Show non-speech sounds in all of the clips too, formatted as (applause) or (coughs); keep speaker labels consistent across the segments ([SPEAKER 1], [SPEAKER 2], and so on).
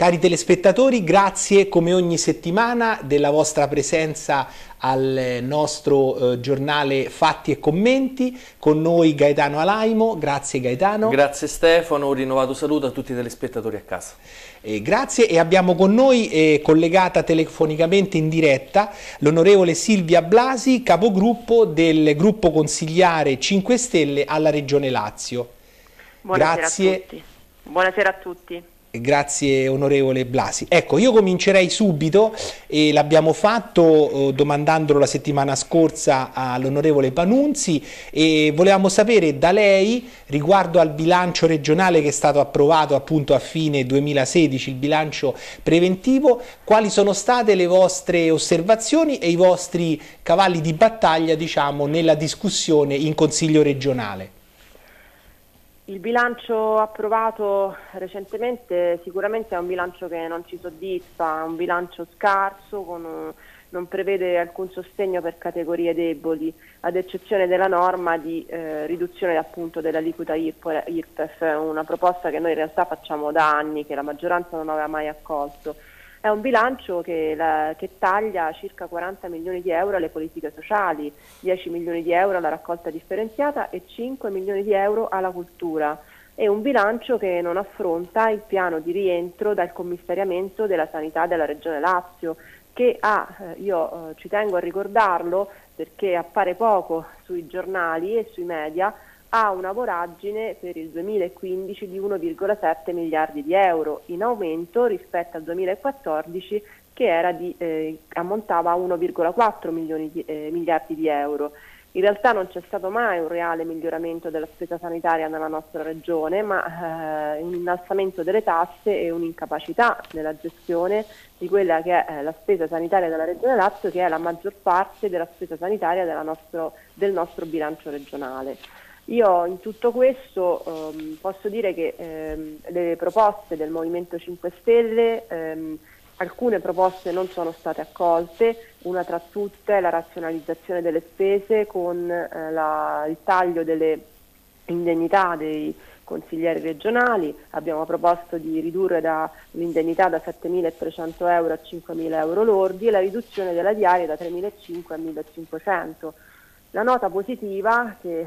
[SPEAKER 1] Cari telespettatori, grazie come ogni settimana della vostra presenza al nostro eh, giornale Fatti e Commenti. Con noi Gaetano Alaimo, grazie Gaetano. Grazie Stefano, un rinnovato saluto a tutti i telespettatori a casa. Eh, grazie e abbiamo con noi eh, collegata telefonicamente in diretta l'onorevole Silvia Blasi, capogruppo del gruppo consigliare 5 Stelle alla Regione Lazio.
[SPEAKER 2] Buonasera grazie. a tutti. Buonasera a tutti.
[SPEAKER 1] Grazie onorevole Blasi. Ecco, io comincerei subito e l'abbiamo fatto eh, domandandolo la settimana scorsa all'onorevole Panunzi e volevamo sapere da lei riguardo al bilancio regionale che è stato approvato appunto a fine 2016, il bilancio preventivo, quali sono state le vostre osservazioni e i vostri cavalli di battaglia, diciamo, nella discussione in Consiglio regionale?
[SPEAKER 2] Il bilancio approvato recentemente sicuramente è un bilancio che non ci soddisfa, è un bilancio scarso, con, non prevede alcun sostegno per categorie deboli, ad eccezione della norma di eh, riduzione appunto, dell'aliquota IRPEF, una proposta che noi in realtà facciamo da anni, che la maggioranza non aveva mai accolto. È un bilancio che, la, che, taglia circa 40 milioni di euro alle politiche sociali, 10 milioni di euro alla raccolta differenziata e 5 milioni di euro alla cultura. È un bilancio che non affronta il piano di rientro dal commissariamento della sanità della Regione Lazio, che ha, eh, io eh, ci tengo a ricordarlo perché appare poco sui giornali e sui media, ha una voragine per il 2015 di 1,7 miliardi di euro, in aumento rispetto al 2014 che di, eh, ammontava a 1,4 di, eh, miliardi di euro. In realtà non c'è stato mai un reale miglioramento della spesa sanitaria nella nostra regione, ma eh, un innalzamento delle tasse e un'incapacità nella gestione di quella che è eh, la spesa sanitaria della Regione Lazio, che è la maggior parte della spesa sanitaria nostro, del nostro bilancio regionale. Io in tutto questo ehm, posso dire che ehm, le proposte del Movimento 5 Stelle, ehm, alcune proposte non sono state accolte, una tra tutte è la razionalizzazione delle spese con eh, la, il taglio delle indennità dei consiglieri regionali, abbiamo proposto di ridurre l'indennità da 7.300 euro a 5.000 euro lordi e la riduzione della diaria da 3.500 a 1.500 euro. La nota positiva che eh,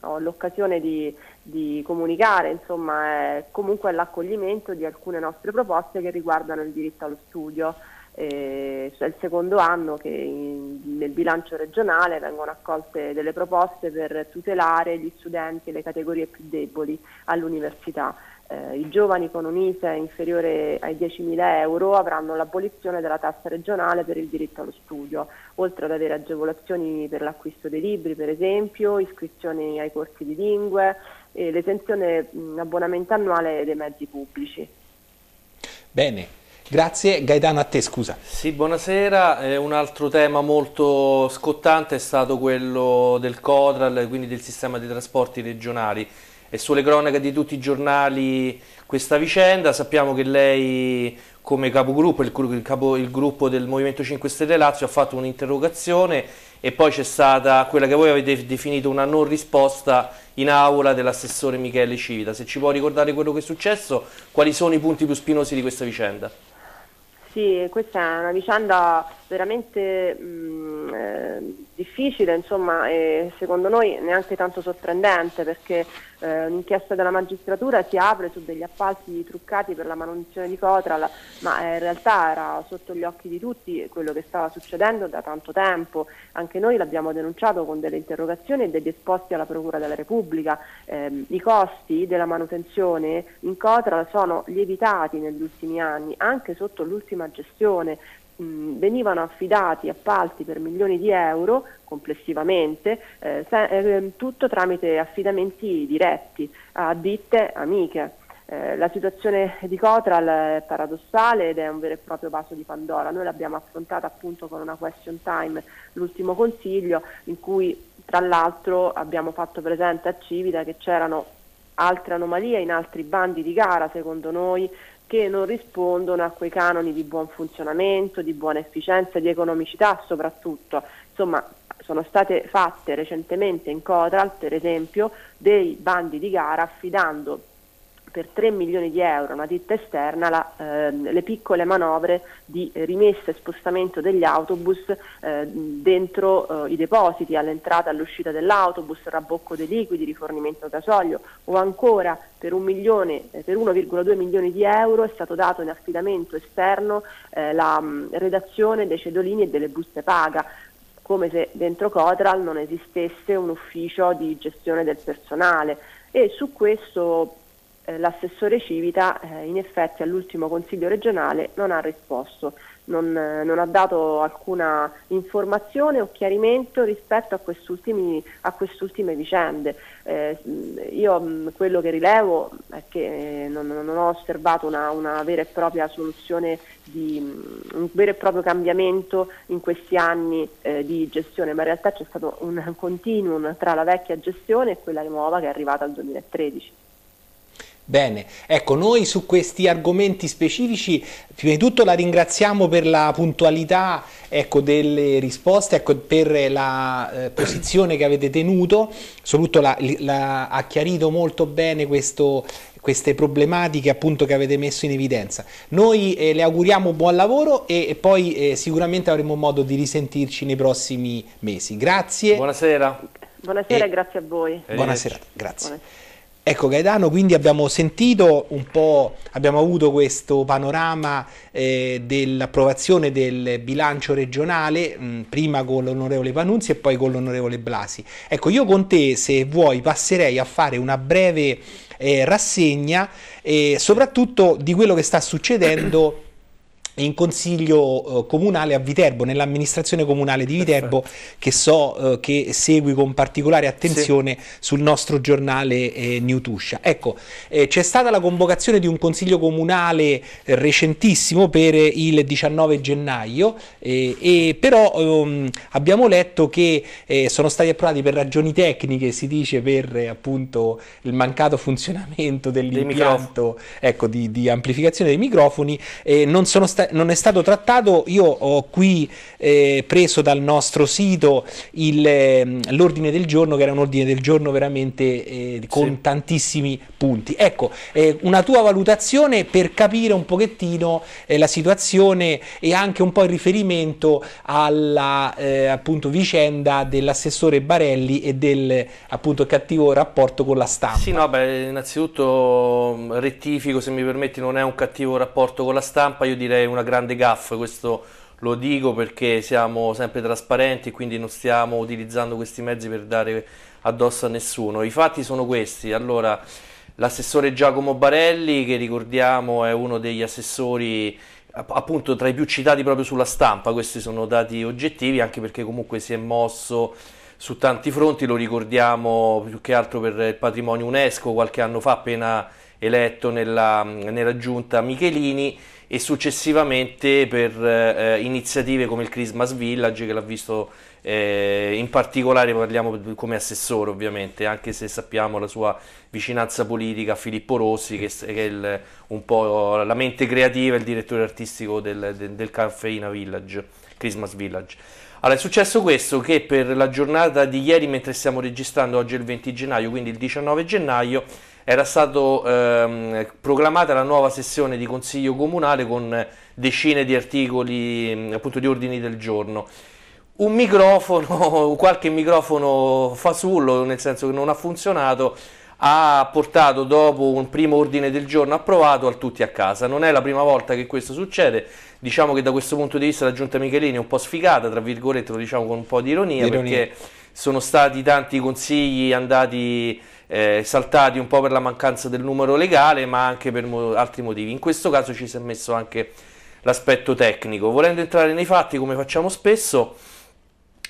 [SPEAKER 2] ho l'occasione di, di comunicare insomma, è comunque l'accoglimento di alcune nostre proposte che riguardano il diritto allo studio eh, è il secondo anno che in, nel bilancio regionale vengono accolte delle proposte per tutelare gli studenti e le categorie più deboli all'università. Eh, I giovani con un un'ISE inferiore ai 10.000 euro avranno l'abolizione della tassa regionale per il diritto allo studio, oltre ad avere agevolazioni per l'acquisto dei libri, per esempio, iscrizioni ai corsi di lingue, e l'esenzione mh, abbonamento annuale dei mezzi pubblici.
[SPEAKER 1] Bene, Grazie, Gaetano a te scusa. Sì,
[SPEAKER 3] buonasera, eh, un altro tema molto scottante è stato quello del CODRAL, quindi del sistema dei trasporti regionali. È sulle cronache di tutti i giornali questa vicenda, sappiamo che lei come capogruppo, il, il, capo, il gruppo del Movimento 5 Stelle Lazio ha fatto un'interrogazione e poi c'è stata quella che voi avete definito una non risposta in aula dell'assessore Michele Civita. Se ci può ricordare quello che è successo, quali sono i punti più spinosi di questa vicenda?
[SPEAKER 2] Sì, questa è una vicenda veramente mh, mm, eh, difficile, insomma, e secondo noi neanche tanto sorprendente perché eh, un'inchiesta della magistratura si apre su degli appalti truccati per la manutenzione di Cotral, ma eh, in realtà era sotto gli occhi di tutti quello che stava succedendo da tanto tempo. Anche noi l'abbiamo denunciato con delle interrogazioni e degli esposti alla Procura della Repubblica. Eh, I costi della manutenzione in Cotral sono lievitati negli ultimi anni, anche sotto l'ultima gestione, mh, venivano affidati appalti per milioni di euro complessivamente, eh, se, eh, tutto tramite affidamenti diretti a ditte amiche. Eh, la situazione di Cotral è paradossale ed è un vero e proprio vaso di Pandora. Noi l'abbiamo affrontata appunto con una question time, l'ultimo consiglio, in cui tra l'altro abbiamo fatto presente a Civita che c'erano altre anomalie in altri bandi di gara, secondo noi che non rispondono a quei canoni di buon funzionamento, di buona efficienza, di economicità soprattutto. Insomma, sono state fatte recentemente in Codral, per esempio, dei bandi di gara affidando per 3 milioni di euro una ditta esterna la, eh, le piccole manovre di rimessa e spostamento degli autobus eh, dentro eh, i depositi, all'entrata e all'uscita dell'autobus, rabocco dei liquidi, rifornimento gasolio o ancora per, milione, eh, per 1,2 milioni di euro è stato dato in affidamento esterno eh, la mh, mm, redazione dei cedolini e delle buste paga come se dentro Cotral non esistesse un ufficio di gestione del personale e su questo eh, l'assessore Civita eh, in effetti all'ultimo Consiglio regionale non ha risposto, non, eh, non, ha dato alcuna informazione o chiarimento rispetto a, a quest'ultime vicende. Eh, io mh, mm, quello che rilevo è che eh, non, non ho osservato una, una, vera e propria soluzione di mh, mm, un vero e proprio cambiamento in questi anni eh, di gestione, ma in realtà c'è stato un continuum tra la vecchia gestione e quella nuova che è arrivata al 2013.
[SPEAKER 1] Bene, ecco, noi su questi argomenti specifici, prima di tutto la ringraziamo per la puntualità ecco, delle risposte, ecco, per la eh, posizione che avete tenuto, soprattutto la, la, ha chiarito molto bene questo, queste problematiche appunto, che avete messo in evidenza. Noi eh, le auguriamo buon lavoro e, e poi eh, sicuramente avremo modo di risentirci nei prossimi mesi. Grazie. Buonasera.
[SPEAKER 2] Buonasera, e, grazie a voi. Buonasera, grazie. Buonasera.
[SPEAKER 1] Ecco Gaetano, quindi abbiamo sentito un po', abbiamo avuto questo panorama eh, dell'approvazione del bilancio regionale, mh, mm, prima con l'onorevole Panunzi e poi con l'onorevole Blasi. Ecco, io con te, se vuoi, passerei a fare una breve eh, rassegna, eh, soprattutto di quello che sta succedendo in consiglio eh, comunale a Viterbo, nell'amministrazione comunale di Viterbo, Perfetto. che so eh, che segui con particolare attenzione sì. sul nostro giornale eh, New Tuscia. Ecco, eh, c'è stata la convocazione di un consiglio comunale recentissimo per il 19 gennaio, eh, e però ehm, abbiamo letto che eh, sono stati approvati per ragioni tecniche, si dice per appunto il mancato funzionamento dell'impianto ecco, di, di, amplificazione dei microfoni, non sono stati non è stato trattato, io ho qui eh, preso dal nostro sito il, ehm, l'ordine del giorno, che era un ordine del giorno veramente eh, con sì. tantissimi punti. Ecco, eh, una tua valutazione per capire un pochettino eh, la situazione e anche un po' il riferimento alla eh, appunto, vicenda dell'assessore Barelli e del appunto, cattivo rapporto con la stampa. Sì, no,
[SPEAKER 3] beh, innanzitutto rettifico, se mi permetti, non è un cattivo rapporto con la stampa, io direi una grande gaffa, questo lo dico perché siamo sempre trasparenti, e quindi non stiamo utilizzando questi mezzi per dare addosso a nessuno. I fatti sono questi, allora l'assessore Giacomo Barelli, che ricordiamo è uno degli assessori appunto tra i più citati proprio sulla stampa, questi sono dati oggettivi anche perché comunque si è mosso su tanti fronti, lo ricordiamo più che altro per il patrimonio UNESCO qualche anno fa appena eletto nella, nella giunta Michelini e successivamente per eh, iniziative come il Christmas Village che l'ha visto eh, in particolare parliamo come assessore ovviamente anche se sappiamo la sua vicinanza politica a Filippo Rossi che, che è il, un po' la mente creativa e il direttore artistico del, del, del Caffeina Village, Christmas Village. Allora, è successo questo che per la giornata di ieri, mentre stiamo registrando oggi è il 20 gennaio, quindi il 19 gennaio, era stata ehm, programmata la nuova sessione di consiglio comunale con decine di articoli, appunto di ordini del giorno. Un microfono, (laughs) qualche microfono fasullo, nel senso che non ha funzionato, ha portato dopo un primo ordine del giorno approvato al tutti a casa. Non è la prima volta che questo succede, diciamo che da questo punto di vista la giunta Michelini è un po' sfigata, tra virgolette lo diciamo con un po' di ironia, ironia. perché sono stati tanti consigli andati eh, saltati un po' per la mancanza del numero legale, ma anche per mo- altri motivi. In questo caso ci si è messo anche l'aspetto tecnico. Volendo entrare nei fatti, come facciamo spesso,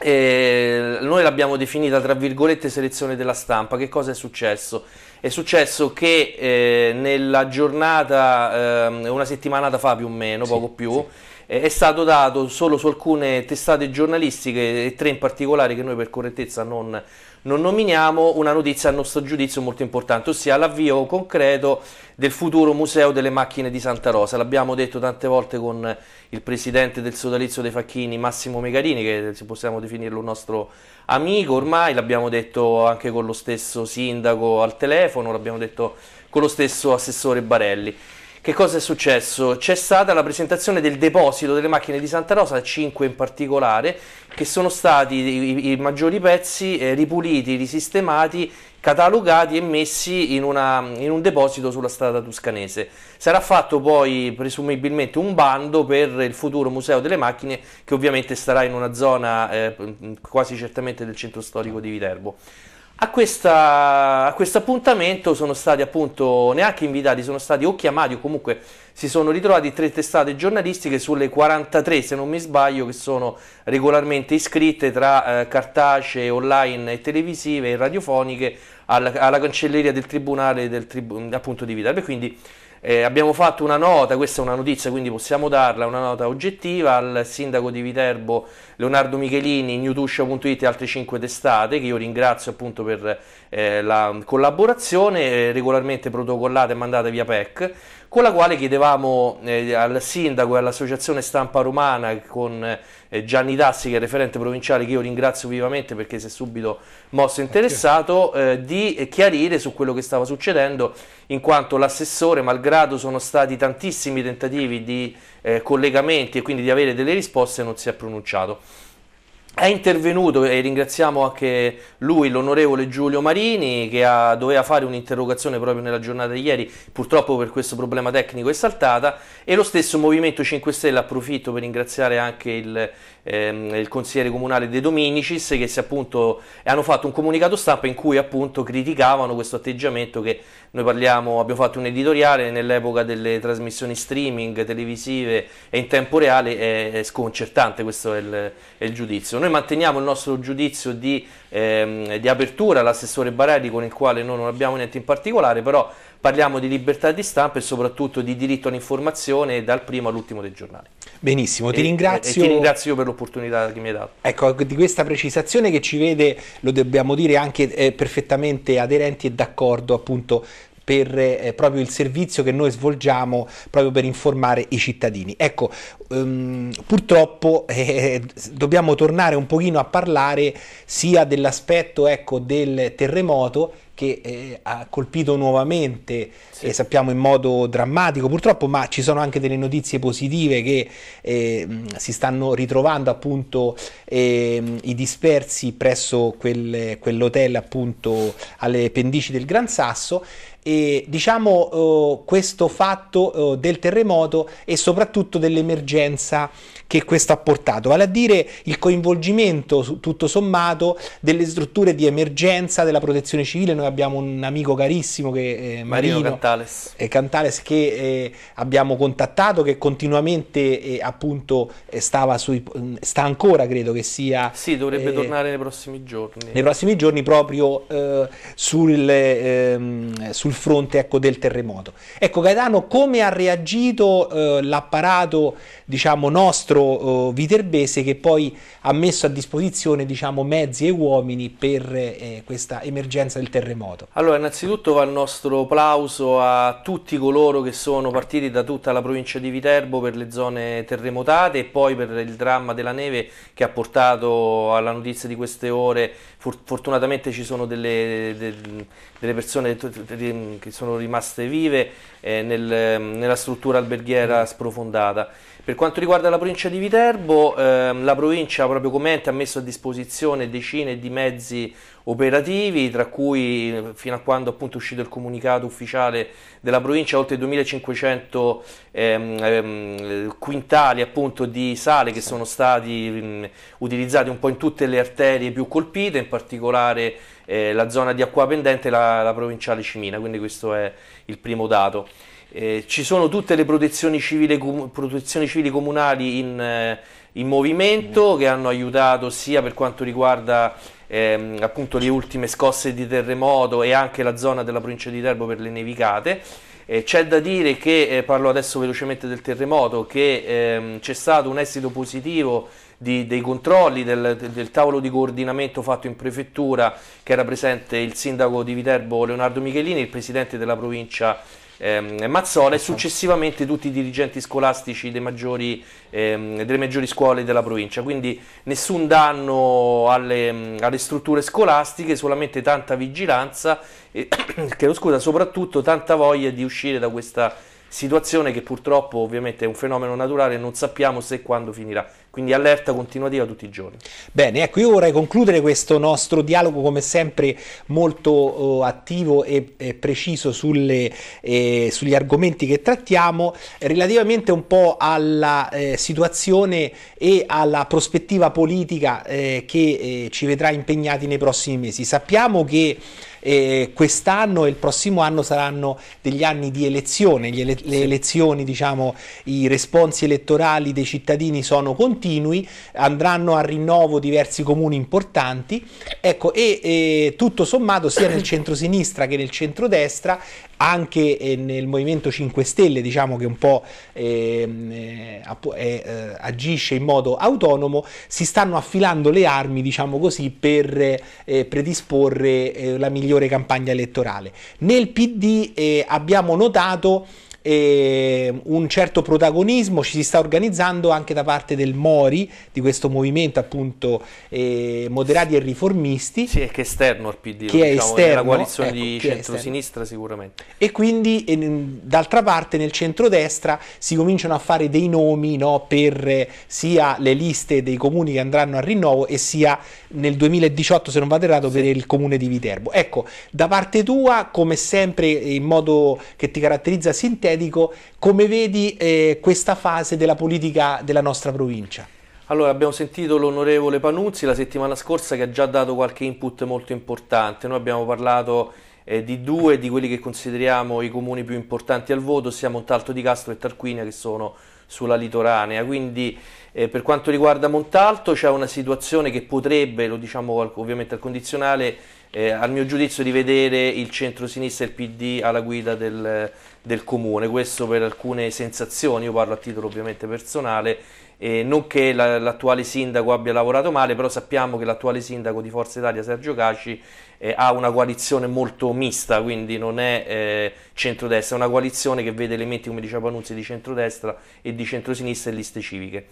[SPEAKER 3] eh, noi l'abbiamo definita tra virgolette selezione della stampa. Che cosa è successo? È successo che eh, nella giornata, eh, una settimana fa più o meno, sì, poco più, sì eh, è stato dato solo su alcune testate giornalistiche e tre in particolare che noi per correttezza non, non nominiamo una notizia a nostro giudizio molto importante, ossia l'avvio concreto del futuro museo delle macchine di Santa Rosa. L'abbiamo detto tante volte con il presidente del sodalizio dei Facchini, Massimo Megarini, che possiamo definirlo un nostro amico ormai, l'abbiamo detto anche con lo stesso sindaco al telefono, l'abbiamo detto con lo stesso assessore Barelli. Che cosa è successo? C'è stata la presentazione del deposito delle macchine di Santa Rosa, 5 in particolare, che sono stati i, i maggiori pezzi eh, ripuliti, risistemati, catalogati e messi in, una, in, un deposito sulla strada tuscanese. Sarà fatto poi presumibilmente un bando per il futuro museo delle macchine che ovviamente starà in una zona eh, quasi certamente del centro storico di Viterbo. A, questa, a questo appuntamento sono stati appunto neanche invitati, sono stati o chiamati o comunque si sono ritrovati tre testate giornalistiche sulle 43, se non mi sbaglio, che sono regolarmente iscritte tra eh, cartacee, online e televisive e radiofoniche alla, alla cancelleria del Tribunale del tribu- appunto, di Viterbo. Quindi eh, abbiamo fatto una nota, questa è una notizia quindi possiamo darla, una nota oggettiva al sindaco di Viterbo Leonardo Michelini, newtush.it e altre 5 testate che io ringrazio appunto per eh, la collaborazione eh, regolarmente protocollata e mandata via PEC con la quale chiedevamo eh, al sindaco e all'associazione stampa romana con eh, Gianni Tassi che è referente provinciale che io ringrazio vivamente perché si è subito mosso interessato eh, di chiarire su quello che stava succedendo in quanto l'assessore malgrado sono stati tantissimi tentativi di eh, collegamenti e quindi di avere delle risposte non si è pronunciato è intervenuto e ringraziamo anche lui, l'onorevole Giulio Marini, che ha, doveva fare un'interrogazione proprio nella giornata di ieri, purtroppo per questo problema tecnico è saltata, e lo stesso Movimento 5 Stelle approfitto per ringraziare anche il ehm, il consigliere comunale De Dominicis che appunto, hanno fatto un comunicato stampa in cui appunto criticavano questo atteggiamento che noi parliamo, abbiamo fatto un editoriale nell'epoca delle trasmissioni streaming televisive e in tempo reale è, è sconcertante, questo è il, è il, giudizio. Noi manteniamo il nostro giudizio di, ehm, di apertura all'assessore Barelli con il quale noi non abbiamo niente in particolare, però parliamo di libertà di stampa e soprattutto di diritto all'informazione dal primo all'ultimo dei giornali.
[SPEAKER 1] Benissimo, ti e, ringrazio. E ti
[SPEAKER 3] ringrazio per l'opportunità che mi hai dato.
[SPEAKER 1] Ecco, di questa precisazione che ci vede, lo dobbiamo dire, anche eh, perfettamente aderenti e d'accordo appunto per eh, proprio il servizio che noi svolgiamo proprio per informare i cittadini. Ecco, ehm, purtroppo eh, dobbiamo tornare un pochino a parlare sia dell'aspetto ecco, del terremoto che eh, ha colpito nuovamente, sì. eh, sappiamo in modo drammatico purtroppo, ma ci sono anche delle notizie positive che eh, si stanno ritrovando appunto ehm, i dispersi presso quel, quell'hotel appunto alle pendici del Gran Sasso e diciamo eh, questo fatto eh, del terremoto e soprattutto dell'emergenza che questo ha portato, vale a dire il coinvolgimento tutto sommato delle strutture di emergenza della protezione civile. Noi abbiamo un amico carissimo che è eh, Marino, Marino Cantales. Eh, Cantales che eh, abbiamo contattato che continuamente appunto stava sui, sta ancora credo che sia... Sì,
[SPEAKER 3] dovrebbe eh, tornare nei prossimi giorni. Nei prossimi giorni
[SPEAKER 1] proprio eh, sul, ehm, sul, fronte ecco, del terremoto. Ecco Gaetano, come ha reagito eh, l'apparato diciamo, nostro eh, viterbese che poi ha messo a disposizione diciamo, mezzi e uomini per eh, questa emergenza del terremoto?
[SPEAKER 3] Allora, innanzitutto va il nostro plauso a tutti coloro che sono partiti da tutta la provincia di Viterbo per le zone terremotate e poi per il dramma della neve che ha portato portato alla notizia di queste ore. fortunatamente ci sono delle, delle persone che sono rimaste vive eh, nella struttura alberghiera sprofondata. Per quanto riguarda la provincia di Viterbo, ehm, la provincia proprio come ente ha messo a disposizione decine di mezzi operativi, tra cui fino a quando appunto è uscito il comunicato ufficiale della provincia, oltre 2500 ehm, ehm, quintali appunto di sale che sono stati mh, utilizzati un po' in tutte le arterie più colpite, in particolare eh, la zona di Acqua Pendente e la, la provinciale Cimina, quindi questo è il primo dato. Eh, ci sono tutte le protezioni civili, protezioni civili comunali in, eh, in movimento mm. che hanno aiutato sia per quanto riguarda ehm, appunto le ultime scosse di terremoto e anche la zona della provincia di Terbo per le nevicate. Eh, c'è da dire che, eh, parlo adesso velocemente del terremoto, che ehm, c'è stato un esito positivo di, dei controlli del, del, tavolo di coordinamento fatto in prefettura che era presente il sindaco di Viterbo Leonardo Michelini, il presidente della provincia di ehm, Mazzola e successivamente tutti i dirigenti scolastici maggiori, ehm, delle maggiori scuole della provincia. Quindi nessun danno alle, ehm, alle strutture scolastiche, solamente tanta vigilanza e (coughs) scusa, soprattutto tanta voglia di uscire da questa situazione che purtroppo ovviamente è un
[SPEAKER 1] fenomeno naturale e non sappiamo se e quando finirà. Quindi allerta continuativa tutti i giorni. Bene, ecco, io vorrei concludere questo nostro dialogo come sempre molto eh, attivo e, e preciso sulle, eh, sugli argomenti che trattiamo, relativamente un po' alla eh, situazione e alla prospettiva politica eh, che eh, ci vedrà impegnati nei prossimi mesi. Sappiamo che eh, quest'anno e il prossimo anno saranno degli anni di elezione, ele- sì. le elezioni, diciamo, i responsi elettorali dei cittadini sono continui, andranno a rinnovo diversi comuni importanti, ecco, e, e tutto sommato sia nel centro-sinistra che nel centro-destra anche eh, nel Movimento 5 Stelle, diciamo che un po' ehm, eh, eh, eh, agisce in modo autonomo, si stanno affilando le armi, diciamo così, per eh, predisporre eh, la migliore campagna elettorale. Nel PD abbiamo notato Mm, un certo protagonismo ci si sta organizzando anche da parte del Mori, di questo movimento appunto eh, moderati e riformisti. Sì, che è esterno al PD, che è diciamo, esterno, coalizione ecco, di centrosinistra sicuramente. E quindi e, eh, d'altra parte nel centrodestra si cominciano a fare dei nomi no, per eh, sia le liste dei comuni che andranno a rinnovo e sia nel 2018, se non vado errato, sì. per il comune di Viterbo. Ecco, da parte tua, come sempre, in modo che ti caratterizza sintetico, sintetico come vedi eh, questa fase della politica della nostra provincia?
[SPEAKER 3] Allora, abbiamo sentito l'onorevole Panuzzi la settimana scorsa che ha già dato qualche input molto importante. Noi abbiamo parlato eh, di due di quelli che consideriamo i comuni più importanti al voto, sia Montalto di Castro e Tarquinia, che sono sulla litoranea. Quindi, eh, per quanto riguarda Montalto, c'è una situazione che potrebbe, lo diciamo ovviamente al condizionale, eh, al mio giudizio di vedere il centro-sinistra e il PD alla guida del, del, comune, questo per alcune sensazioni, io parlo a titolo ovviamente personale, eh, non che la, l'attuale sindaco abbia lavorato male, però sappiamo che l'attuale sindaco di Forza Italia Sergio Caci eh, ha una coalizione molto mista, quindi non è eh, centrodestra, è una coalizione che vede elementi, come diceva Panuzzi, di centrodestra e di centrosinistra e liste civiche.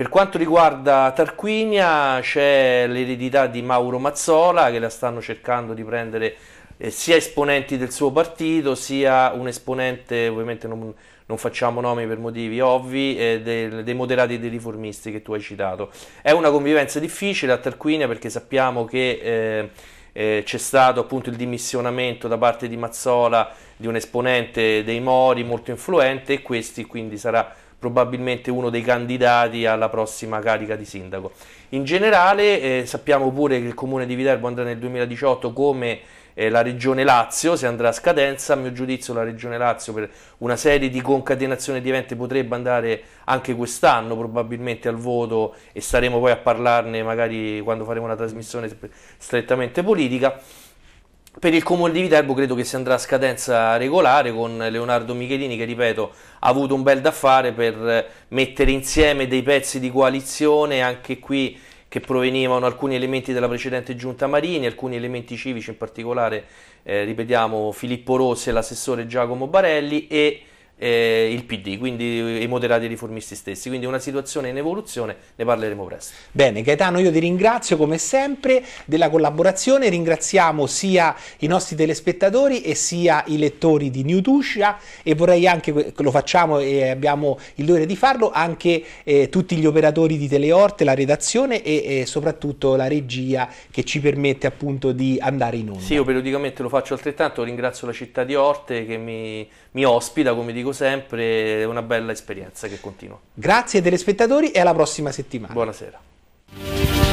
[SPEAKER 3] Per quanto riguarda Tarquinia c'è l'eredità di Mauro Mazzola che la stanno cercando di prendere eh, sia esponenti del suo partito sia un esponente, ovviamente non, non facciamo nomi per motivi ovvi, eh, dei, dei, moderati e dei riformisti che tu hai citato. È una convivenza difficile a Tarquinia perché sappiamo che... Eh, eh, c'è stato appunto il dimissionamento da parte di Mazzola di un esponente dei Mori molto influente e questi quindi sarà probabilmente uno dei candidati alla prossima carica di sindaco. In generale eh, sappiamo pure che il comune di Viterbo andrà nel 2018 come eh, la regione Lazio, se andrà a scadenza, a mio giudizio la regione Lazio per una serie di concatenazioni di eventi potrebbe andare anche quest'anno probabilmente al voto e staremo poi a parlarne magari quando faremo una trasmissione strettamente politica. Per il Comune di Viterbo credo che si andrà a scadenza regolare con Leonardo Michelini che, ripeto, ha avuto un bel da fare per mettere insieme dei pezzi di coalizione, anche qui che provenivano alcuni elementi della precedente giunta Marini, alcuni elementi civici, in particolare, eh, ripetiamo, Filippo Rossi e l'assessore Giacomo Barelli e eh, il PD, quindi i moderati riformisti stessi. Quindi una situazione in evoluzione, ne parleremo presto.
[SPEAKER 1] Bene, Gaetano, io ti ringrazio come sempre della collaborazione, ringraziamo sia i nostri telespettatori e sia i lettori di New Tuscia e vorrei anche, lo facciamo e abbiamo il dovere di farlo, anche eh, tutti gli operatori di Teleorte, la redazione e, e soprattutto la regia che ci permette appunto di andare in onda. Sì,
[SPEAKER 3] io periodicamente lo faccio altrettanto, ringrazio la città di Orte che mi, mi ospita, come dico dico sempre, è una bella esperienza che continua.
[SPEAKER 1] Grazie telespettatori e alla prossima settimana. Buonasera.